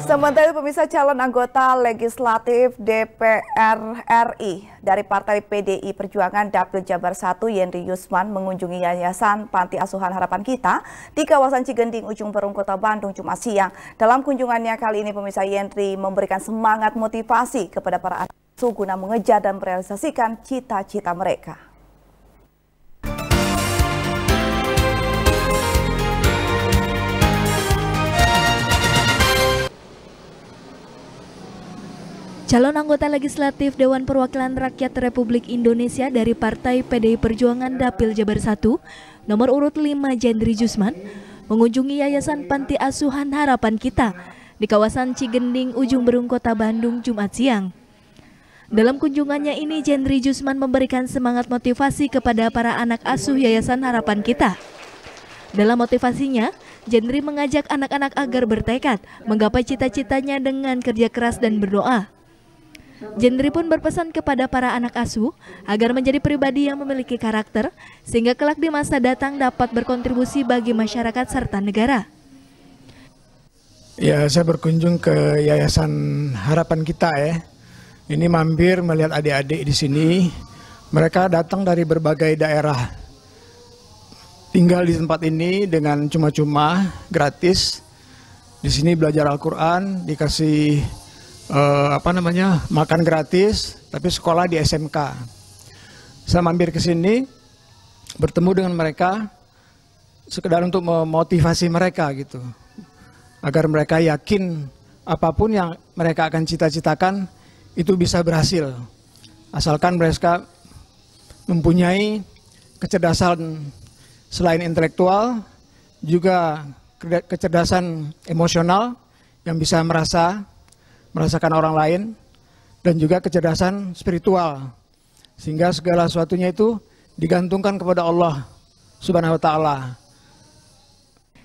Sementara itu pemirsa calon anggota legislatif DPR RI dari Partai PDI Perjuangan Dapil Jabar 1 Yendri Yusman mengunjungi Yayasan Panti Asuhan Harapan Kita di kawasan Cigending Ujung Perung Kota Bandung Jumat siang. Dalam kunjungannya kali ini pemirsa Yendri memberikan semangat motivasi kepada para anak guna mengejar dan merealisasikan cita-cita mereka. Calon anggota legislatif Dewan Perwakilan Rakyat Republik Indonesia dari Partai PDI Perjuangan Dapil Jabar 1, nomor urut 5 Jendri Jusman, mengunjungi Yayasan Panti Asuhan Harapan Kita di kawasan Cigending, Ujung Berung, Kota Bandung, Jumat siang. Dalam kunjungannya ini, Jendri Jusman memberikan semangat motivasi kepada para anak asuh Yayasan Harapan Kita. Dalam motivasinya, Jendri mengajak anak-anak agar bertekad, menggapai cita-citanya dengan kerja keras dan berdoa. Jendri pun berpesan kepada para anak asuh agar menjadi pribadi yang memiliki karakter sehingga kelak di masa datang dapat berkontribusi bagi masyarakat serta negara. Ya, saya berkunjung ke Yayasan Harapan Kita ya. Ini mampir melihat adik-adik di sini. Mereka datang dari berbagai daerah. Tinggal di tempat ini dengan cuma-cuma, gratis. Di sini belajar Al-Quran, dikasih uh, apa namanya makan gratis tapi sekolah di SMK saya mampir ke sini bertemu dengan mereka sekedar untuk memotivasi mereka gitu agar mereka yakin apapun yang mereka akan cita-citakan itu bisa berhasil asalkan mereka mempunyai kecerdasan selain intelektual juga kecerdasan emosional yang bisa merasa merasakan orang lain, dan juga kecerdasan spiritual. Sehingga segala sesuatunya itu digantungkan kepada Allah Subhanahu wa taala.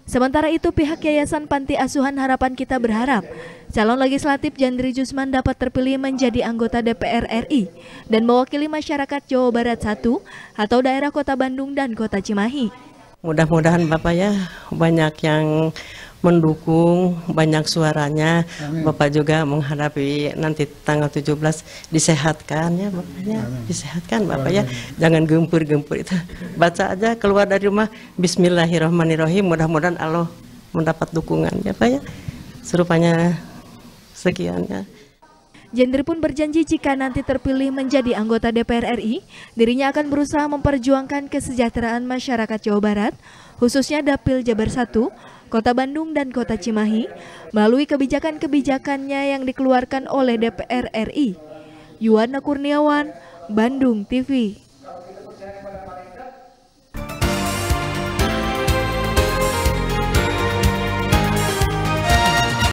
Sementara itu pihak Yayasan Panti Asuhan Harapan Kita berharap calon legislatif Jandri Jusman dapat terpilih menjadi anggota DPR RI dan mewakili masyarakat Jawa Barat 1 atau daerah Kota Bandung dan Kota Cimahi. Mudah-mudahan Bapak ya banyak yang mendukung banyak suaranya. Amin. Bapak juga menghadapi nanti tanggal 17 disehatkan ya Bapaknya, disehatkan Bapak ya. Jangan gempur-gempur itu. Baca aja keluar dari rumah bismillahirrahmanirrahim. Mudah-mudahan Allah mendapat dukungan ya Pak ya. Serupanya sekian ya. Jender pun berjanji jika nanti terpilih menjadi anggota DPR RI, dirinya akan berusaha memperjuangkan kesejahteraan masyarakat Jawa Barat, khususnya Dapil Jabar 1, Kota Bandung dan Kota Cimahi melalui kebijakan-kebijakannya yang dikeluarkan oleh DPR RI. Yuwana Kurniawan, Bandung TV.